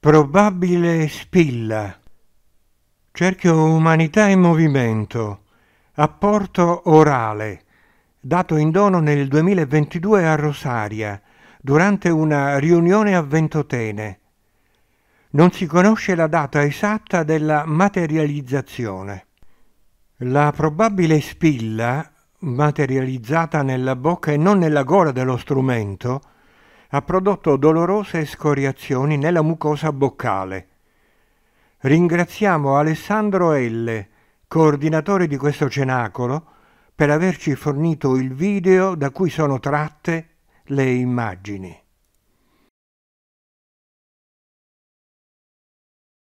Probabile spilla. Cerchio Umanità in Movimento. Apporto orale. Dato in dono nel 2022 a Rosaria, durante una riunione a Ventotene. Non si conosce la data esatta della materializzazione. La probabile spilla, materializzata nella bocca e non nella gola dello strumento, ha prodotto dolorose scoriazioni nella mucosa boccale. Ringraziamo Alessandro L., coordinatore di questo cenacolo, per averci fornito il video da cui sono tratte le immagini.